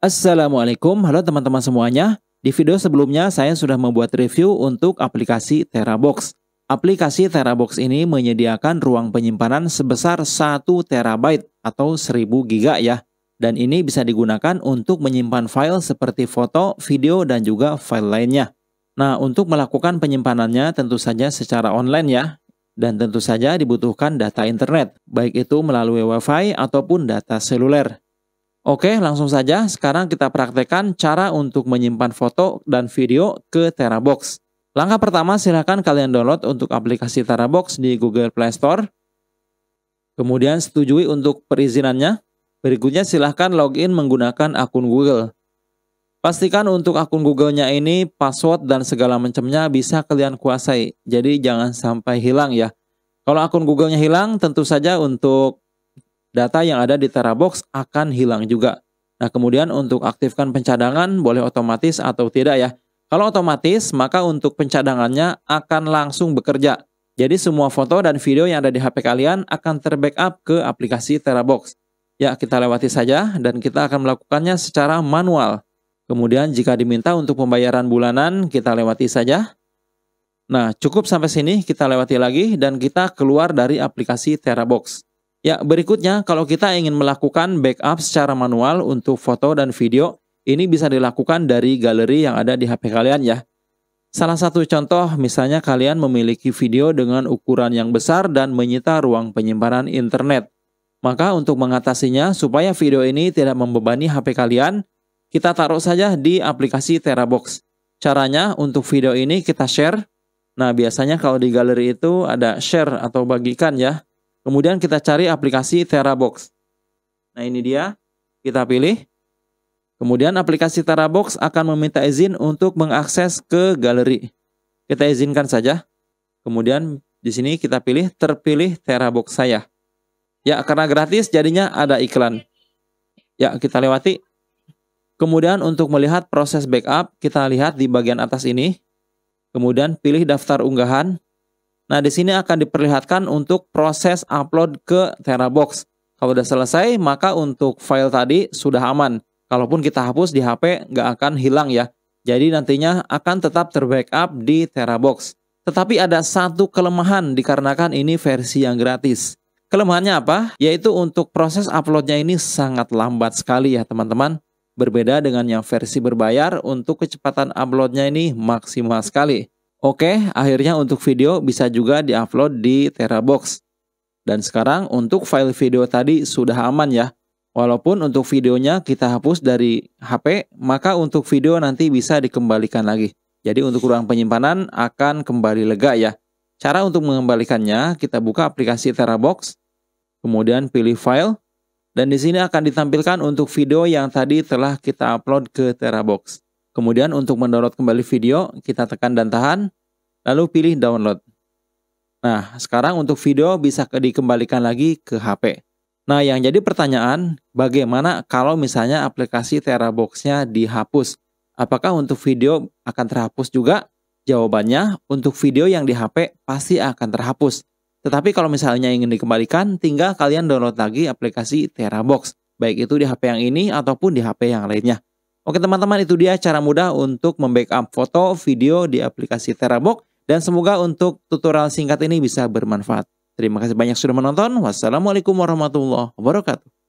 Assalamualaikum, halo teman-teman semuanya. Di video sebelumnya saya sudah membuat review untuk aplikasi Terabox. Aplikasi Terabox ini menyediakan ruang penyimpanan sebesar 1 terabyte atau 1000 giga ya. Dan ini bisa digunakan untuk menyimpan file seperti foto, video, dan juga file lainnya. Nah, untuk melakukan penyimpanannya tentu saja secara online ya. Dan tentu saja dibutuhkan data internet, baik itu melalui WiFi ataupun data seluler. Oke, langsung saja sekarang kita praktekkan cara untuk menyimpan foto dan video ke Terabox. Langkah pertama, silakan kalian download untuk aplikasi Terabox di Google Play Store. Kemudian setujui untuk perizinannya. Berikutnya silahkan login menggunakan akun Google. Pastikan untuk akun Google-nya ini password dan segala macamnya bisa kalian kuasai. Jadi jangan sampai hilang ya. Kalau akun Google-nya hilang, tentu saja untuk data yang ada di Terabox akan hilang juga. Nah, kemudian untuk aktifkan pencadangan boleh otomatis atau tidak ya. Kalau otomatis, maka untuk pencadangannya akan langsung bekerja. Jadi semua foto dan video yang ada di HP kalian akan terbackup ke aplikasi Terabox. Ya, kita lewati saja dan kita akan melakukannya secara manual. Kemudian jika diminta untuk pembayaran bulanan, kita lewati saja. Nah, cukup sampai sini kita lewati lagi dan kita keluar dari aplikasi Terabox. Ya, berikutnya kalau kita ingin melakukan backup secara manual untuk foto dan video, ini bisa dilakukan dari galeri yang ada di HP kalian ya. Salah satu contoh misalnya kalian memiliki video dengan ukuran yang besar dan menyita ruang penyimpanan internet. Maka untuk mengatasinya supaya video ini tidak membebani HP kalian, kita taruh saja di aplikasi Terabox. Caranya untuk video ini kita share. Nah, biasanya kalau di galeri itu ada share atau bagikan ya. Kemudian kita cari aplikasi TeraBox. Nah ini dia, kita pilih. Kemudian aplikasi TeraBox akan meminta izin untuk mengakses ke galeri. Kita izinkan saja. Kemudian di sini kita pilih terpilih TeraBox saya. Ya, karena gratis jadinya ada iklan. Ya, kita lewati. Kemudian untuk melihat proses backup, kita lihat di bagian atas ini. Kemudian pilih daftar unggahan. Nah, di sini akan diperlihatkan untuk proses upload ke Terabox. Kalau sudah selesai, maka untuk file tadi sudah aman. Kalaupun kita hapus di HP, nggak akan hilang ya. Jadi nantinya akan tetap terbackup di Terabox. Tetapi ada satu kelemahan dikarenakan ini versi yang gratis. Kelemahannya apa? Yaitu untuk proses uploadnya ini sangat lambat sekali ya teman-teman. Berbeda dengan yang versi berbayar, untuk kecepatan uploadnya ini maksimal sekali. Oke, akhirnya untuk video bisa juga diupload di Terabox. Dan sekarang untuk file video tadi sudah aman ya. Walaupun untuk videonya kita hapus dari HP, maka untuk video nanti bisa dikembalikan lagi. Jadi untuk ruang penyimpanan akan kembali lega ya. Cara untuk mengembalikannya, kita buka aplikasi Terabox, kemudian pilih file, dan di sini akan ditampilkan untuk video yang tadi telah kita upload ke Terabox. Kemudian untuk mendownload kembali video, kita tekan dan tahan, lalu pilih download. Nah, sekarang untuk video bisa dikembalikan lagi ke HP. Nah, yang jadi pertanyaan, bagaimana kalau misalnya aplikasi Terabox-nya dihapus? Apakah untuk video akan terhapus juga? Jawabannya, untuk video yang di HP pasti akan terhapus. Tetapi kalau misalnya ingin dikembalikan, tinggal kalian download lagi aplikasi Terabox, baik itu di HP yang ini ataupun di HP yang lainnya. Oke teman-teman itu dia cara mudah untuk membackup foto, video di aplikasi Terabox dan semoga untuk tutorial singkat ini bisa bermanfaat. Terima kasih banyak sudah menonton. Wassalamualaikum warahmatullahi wabarakatuh.